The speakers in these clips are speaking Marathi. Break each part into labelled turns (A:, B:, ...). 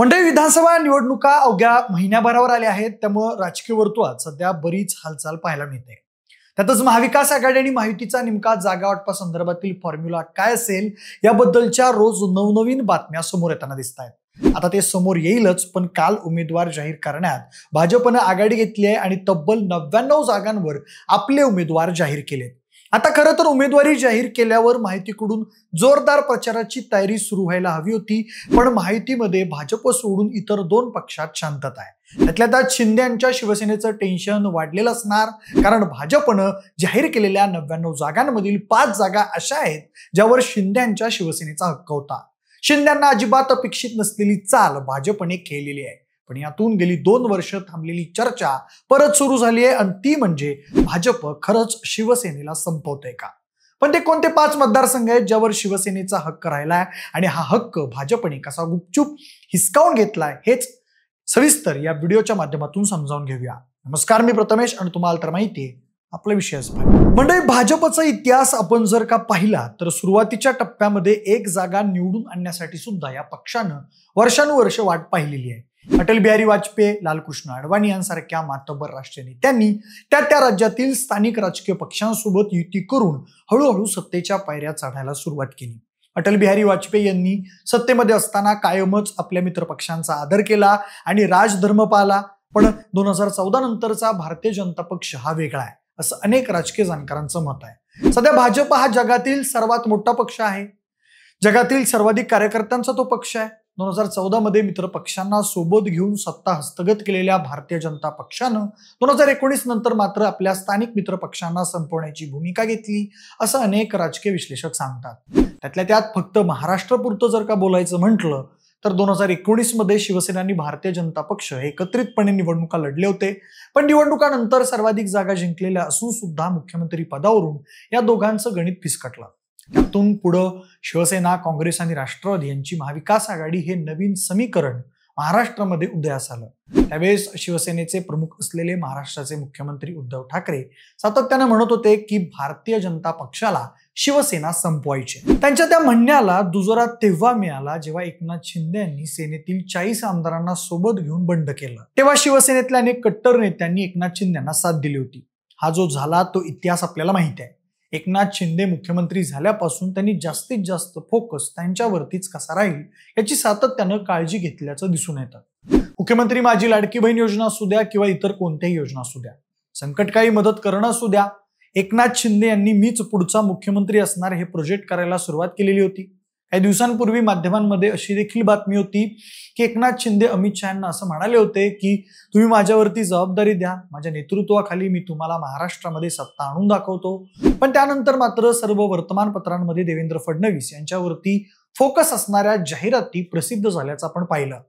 A: मंडळी विधानसभा निवडणुका अवघ्या महिन्याभरावर आल्या आहेत त्यामुळं राजकीय वर्तुळात सध्या बरीच हालचाल पाहायला मिळते त्यातच महाविकास आघाडी आणि माहितीचा नेमका जागा वाटपा संदर्भातील फॉर्म्युला काय असेल याबद्दलच्या रोज नवनवीन बातम्या समोर येताना दिसत आहेत आता ते समोर येईलच पण काल उमेदवार जाहीर करण्यात भाजपनं आघाडी घेतली आहे आणि तब्बल नव्याण्णव जागांवर आपले उमेदवार जाहीर केलेत आता खरं तर उमेदवारी जाहीर केल्यावर माहितीकडून जोरदार प्रचाराची तयारी सुरू व्हायला हवी होती पण माहितीमध्ये भाजप सोडून इतर दोन पक्षात शांतता आहे त्यातल्या त्यात शिंदे यांच्या शिवसेनेचं टेन्शन वाढलेलं असणार कारण भाजपनं जाहीर केलेल्या नव्याण्णव जागांमधील पाच जागा अशा आहेत ज्यावर शिंदे यांच्या शिवसेनेचा हक्क होता शिंद्यांना अजिबात अपेक्षित नसलेली चाल भाजपने केलेली आहे पण यातून गेली दोन वर्ष थांबलेली चर्चा परत सुरू झाली आहे आणि ती म्हणजे भाजप खरंच शिवसेनेला संपवतंय का पण ते कोणते पाच मतदारसंघ आहेत ज्यावर शिवसेनेचा हक्क राहिलाय आणि हा हक्क भाजपने कसा गुपचूप हिसकावून घेतलाय हेच सविस्तर या व्हिडिओच्या माध्यमातून समजावून घेऊया नमस्कार मी प्रथमेश आणि तुम्हाला तर माहिती आपला विषय म्हणजे भाजपचा इतिहास आपण जर का पाहिला तर सुरुवातीच्या टप्प्यामध्ये एक जागा निवडून आणण्यासाठी सुद्धा या पक्षानं वर्षानुवर्ष वाट पाहिलेली आहे अटल बिहारी वाजपेयी लालकृष्ण अडवाणी यांसारख्या मातब्बर राष्ट्रीय नेत्यांनी त्या त्या राज्यातील स्थानिक राजकीय पक्षांसोबत युती करून हळूहळू सत्तेच्या पायऱ्या चढायला सुरुवात केली अटल बिहारी वाजपेयी यांनी सत्तेमध्ये असताना कायमच आपल्या मित्र पक्षांचा आदर केला आणि राजधर्म पाला पण दोन हजार चौदा नंतरचा भारतीय जनता पक्ष हा वेगळा आहे असं अनेक राजकीय जाणकारांचं मत आहे सध्या भाजप हा जगातील सर्वात मोठा पक्ष आहे जगातील सर्वाधिक कार्यकर्त्यांचा तो पक्ष आहे दोन हजार चौदामध्ये मित्र पक्षांना सोबत घेऊन सत्ता हस्तगत केलेल्या भारतीय जनता पक्षानं दोन हजार एकोणीस नंतर मात्र आपल्या स्थानिक मित्र पक्षांना संपवण्याची भूमिका घेतली असं अनेक राजकीय विश्लेषक सांगतात त्यातल्या त्यात फक्त महाराष्ट्रापुरतं जर का बोलायचं म्हटलं तर दोन हजार एकोणीसमध्ये शिवसेना आणि भारतीय जनता पक्ष एकत्रितपणे निवडणुका लढले होते पण निवडणुकानंतर सर्वाधिक जागा जिंकलेल्या असून सुद्धा मुख्यमंत्री पदावरून या दोघांचं गणित फिसकटलं त्यातून पुढं शिवसेना काँग्रेस आणि राष्ट्रवादी यांची महाविकास आघाडी हे नवीन समीकरण महाराष्ट्रामध्ये उदयास आलं त्यावेळेस शिवसेनेचे प्रमुख असलेले महाराष्ट्राचे मुख्यमंत्री उद्धव ठाकरे सातत्यानं म्हणत होते की भारतीय जनता पक्षाला शिवसेना संपवायची त्यांच्या त्या म्हणण्याला दुजोरा तेव्हा मिळाला जेव्हा एकनाथ शिंदे यांनी सेनेतील चाळीस आमदारांना सोबत घेऊन बंड केलं तेव्हा शिवसेनेतल्या अनेक कट्टर नेत्यांनी एकनाथ शिंदे यांना साथ दिली होती हा जो झाला तो इतिहास आपल्याला माहिती आहे एकनाथ शिंदे मुख्यमंत्री झाल्यापासून त्यांनी जास्तीत जास्त फोकस त्यांच्यावरतीच कसा राहील याची सातत्यानं काळजी घेतल्याचं दिसून येतं मुख्यमंत्री माझी लाडकी बहीण योजना असू द्या किंवा इतर कोणत्याही योजना असू द्या काही मदत करणं असू द्या एकनाथ शिंदे यांनी मीच पुढचा मुख्यमंत्री असणार हे प्रोजेक्ट करायला सुरुवात केलेली होती काही दिवसांपूर्वी माध्यमांमध्ये अशी देखील बातमी होती की एकनाथ शिंदे अमित शहाना असं म्हणाले होते की तुम्ही माझ्यावरती जबाबदारी द्या माझ्या नेतृत्वाखाली मी तुम्हाला महाराष्ट्रामध्ये सत्ता आणून दाखवतो पण त्यानंतर मात्र सर्व वर्तमानपत्रांमध्ये देवेंद्र फडणवीस यांच्यावरती फोकस असणाऱ्या जाहिराती प्रसिद्ध झाल्याचं आपण पाहिलं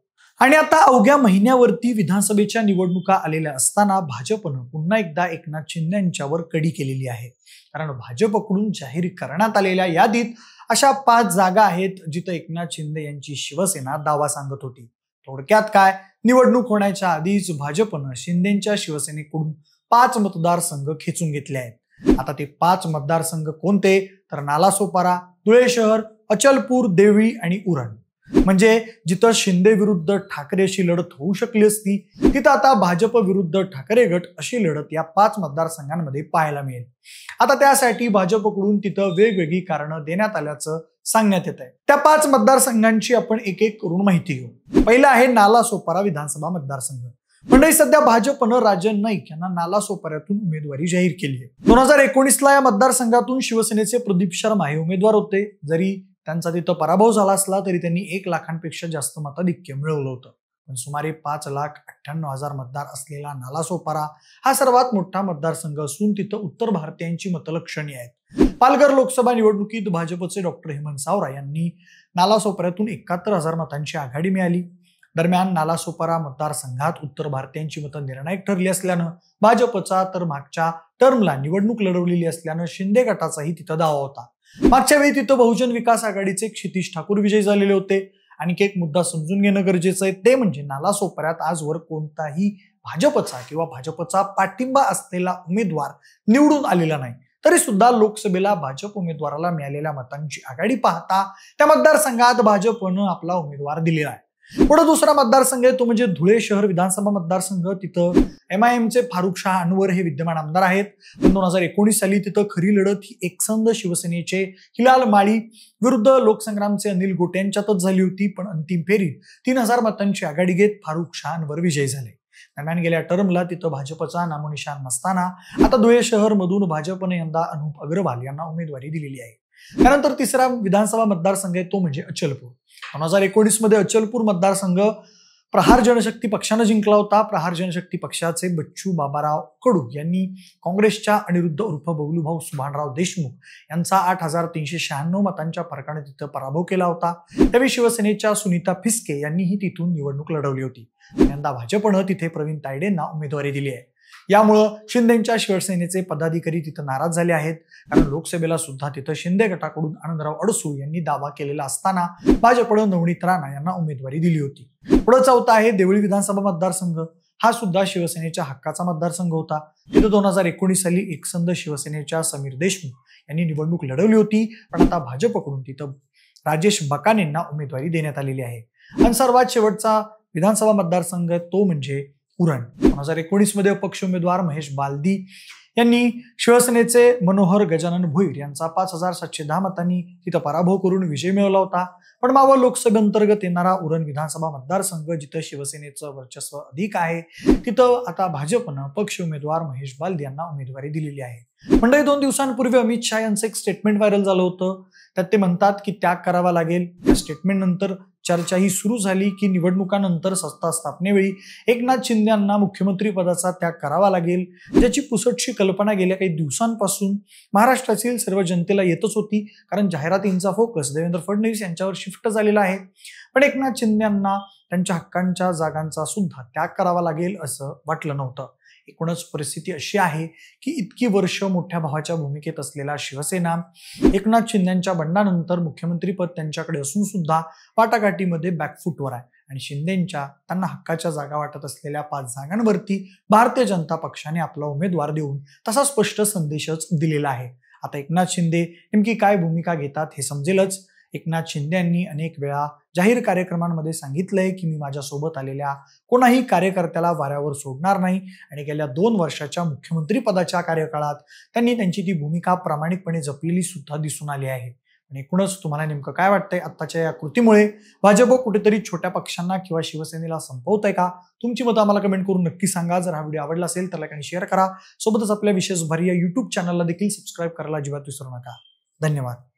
A: आणि आता अवघ्या महिन्यावरती विधानसभेच्या निवडणुका आलेल्या असताना भाजपनं पुन्हा एकदा एकनाथ शिंदे यांच्यावर कडी केलेली आहे कारण भाजपकडून जाहीर करण्यात आलेल्या यादीत अशा पाच जागा आहेत जिथं एकनाथ शिंदे यांची शिवसेना दावा सांगत होती थोडक्यात काय निवडणूक होण्याच्या आधीच भाजपनं शिंदेच्या शिवसेनेकडून पाच मतदारसंघ खेचून घेतले आहेत आता ते पाच मतदारसंघ कोणते तर नालासोपारा धुळे शहर अचलपूर देवळी आणि उरण म्हणजे जिथं शिंदे विरुद्ध ठाकरे अशी लढत होऊ शकली असती तिथं आता भाजप विरुद्ध ठाकरे गट अशी लढत या पाच मतदारसंघांमध्ये पाहायला मिळेल आता त्यासाठी भाजपकडून तिथं वेगवेगळी कारणं देण्यात आल्याचं सांगण्यात येत आहे त्या पाच मतदारसंघांची आपण एक एक करून माहिती घेऊ पहिला आहे नालासोपारा विधानसभा मतदारसंघ मंडळी म्हणजे सध्या भाजपनं राजन नाईक यांना नालासोपाऱ्यातून उमेदवारी जाहीर केली आहे दोन हजार एकोणीसला या मतदारसंघातून शिवसेनेचे प्रदीप शर्मा हे उमेदवार होते जरी त्यांचा तिथं पराभव झाला असला तरी त्यांनी एक लाखांपेक्षा जास्त मताधिक्य मिळवलं होतं पण सुमारे पाच लाख अठ्ठ्याण्णव हजार मतदार असलेला नालासोपारा हा सर्वात मोठा मतदारसंघ असून तिथं उत्तर भारतीयांची मतं लक्षणीय आहेत पालघर लोकसभा निवडणुकीत भाजपचे डॉक्टर हेमंत सावरा यांनी नालासोपऱ्यातून एकाहत्तर हजार मतांची आघाडी मिळाली दरम्यान नालासोपारा मतदारसंघात उत्तर भारतीयांची मतं निर्णायक ठरली असल्यानं भाजपचा तर मागच्या टर्मला निवडणूक लढवलेली असल्यानं शिंदे गटाचाही तिथं दावा होता मागच्या वेळी तिथं बहुजन विकास आघाडीचे क्षितिश ठाकूर विजयी झालेले होते आणखी एक मुद्दा समजून घेणं गरजेचं आहे ते म्हणजे नालासोपऱ्यात आजवर कोणताही भाजपचा किंवा भाजपचा पाठिंबा असलेला उमेदवार निवडून आलेला नाही तरी सुद्धा लोकसभेला भाजप उमेदवाराला मिळालेल्या मतांची आघाडी पाहता त्या मतदारसंघात भाजपनं आपला उमेदवार दिलेला आहे पुढे दुसरा मतदारसंघ आहे तो म्हणजे धुळे शहर विधानसभा मतदारसंघ तिथं एम आय एमचे फारुख शाह अनवर हे विद्यमान आमदार आहेत दोन हजार एकोणीस साली तिथं खरी लढत ही एकसंध शिवसेनेचे हिलाल माळी विरुद्ध लोकसंग्रामचे अनिल गोटे यांच्यातच झाली होती पण अंतिम फेरीत तीन हजार मतांची आघाडी घेत फारुख शाह अनवर विजयी झाले दरम्यान गेल्या टर्मला तिथं भाजपचा नामोनिशान नसताना आता धुळे शहरमधून भाजपने यंदा अनुप अग्रवाल यांना उमेदवारी दिलेली आहे त्यानंतर तिसरा विधानसभा मतदारसंघ आहे तो म्हणजे अचलपूर दोन हजार मध्ये अचलपूर मतदारसंघ प्रहार जनशक्ती पक्षानं जिंकला होता प्रहार जनशक्ती पक्षाचे बच्चू बाबाराव कडू यांनी काँग्रेसच्या अनिरुद्ध उर्फ बबलूभाऊ सुभानराव देशमुख यांचा आठ हजार तीनशे शहाण्णव मतांच्या फरकाने तिथं पराभव केला होता त्यावेळी शिवसेनेच्या सुनीता फिस्के यांनीही तिथून निवडणूक लढवली होती यंदा भाजपनं तिथे प्रवीण तायडेंना उमेदवारी दिली आहे यामुळं शिंदेच्या शिवसेनेचे पदाधिकारी तिथं नाराज झाले आहेत कारण लोकसभेला सुद्धा तिथं शिंदे गटाकडून आनंदराव अडसू यांनी दावा केलेला असताना भाजपकडून नवनीत राणा यांना उमेदवारी दिली होती पुढं चौथा आहे देवळी विधानसभा मतदारसंघ हा सुद्धा शिवसेनेच्या हक्काचा मतदारसंघ होता तिथं दोन हजार एकोणीस साली एकसंध शिवसेनेच्या समीर देशमुख यांनी निवडणूक लढवली होती पण आता भाजपकडून तिथं राजेश बकानेंना उमेदवारी देण्यात आलेली आहे आणि सर्वात शेवटचा विधानसभा मतदारसंघ तो म्हणजे उरण दोन हजार मध्ये अपक्ष उमेदवार महेश बालदी यांनी शिवसेनेचे मनोहर गजानन भुईर यांचा पाच हजार सातशे दहा मतांनी तिथं पराभव करून विजय मिळवला होता पण मावळ लोकसभेअंतर्गत येणारा उरण विधानसभा मतदारसंघ जिथं शिवसेनेचं वर्चस्व अधिक आहे तिथं आता भाजपनं पक्ष उमेदवार महेश बालदी यांना उमेदवारी दिलेली आहे म्हणजे दोन दिवसांपूर्वी अमित शहा यांचं एक स्टेटमेंट व्हायरल झालं होतं त्यात ते म्हणतात की त्याग करावा लागेल स्टेटमेंट नंतर चर्चा ही सुरू झाली की निवडणुकानंतर सत्ता स्थापनेवेळी एकनाथ शिंदे यांना मुख्यमंत्री पदाचा त्याग करावा लागेल ज्याची पुसटशी कल्पना गेल्या काही दिवसांपासून महाराष्ट्रातील सर्व जनतेला येतच होती कारण जाहिरातींचा फोकस देवेंद्र फडणवीस यांच्यावर शिफ्ट झालेला आहे पण एकनाथ शिंदे यांना त्यांच्या हक्कांच्या जागांचा सुद्धा त्याग करावा लागेल असं वाटलं नव्हतं एकूणच परिस्थिती अशी आहे की इतकी वर्ष मोठ्या भावाच्या भूमिकेत असलेला शिवसेना एकनाथ शिंदेच्या बंडानंतर मुख्यमंत्रीपद त्यांच्याकडे असून सुद्धा वाटाघाटीमध्ये बॅकफूटवर आहे आणि शिंदेच्या त्यांना हक्काच्या जागा वाटत असलेल्या पाच जागांवरती भारतीय जनता पक्षाने आपला उमेदवार देऊन तसा स्पष्ट संदेशच दिलेला आहे आता एकनाथ शिंदे नेमकी काय भूमिका घेतात हे समजेलच एकनाथ शिंदे यांनी अनेक वेळा जाहीर कार्यक्रमांमध्ये सांगितलंय की मी माझ्यासोबत आलेल्या कोणाही कार्यकर्त्याला वाऱ्यावर सोडणार नाही आणि गेल्या दोन वर्षाच्या मुख्यमंत्री पदाच्या कार्यकाळात त्यांनी त्यांची ती भूमिका प्रामाणिकपणे जपलेली सुद्धा दिसून आली आहे आणि एकूणच तुम्हाला नेमकं काय वाटतंय आत्ताच्या या कृतीमुळे भाजप कुठेतरी छोट्या पक्षांना किंवा शिवसेनेला संपवत आहे का तुमची मतं आम्हाला कमेंट करून नक्की सांगा जर हा व्हिडिओ आवडला असेल तर लाईक आणि शेअर करा सोबतच आपल्या विशेष भारी या युट्यूब चॅनलला देखील सबस्क्राईब करायला अजिबात विसरू नका धन्यवाद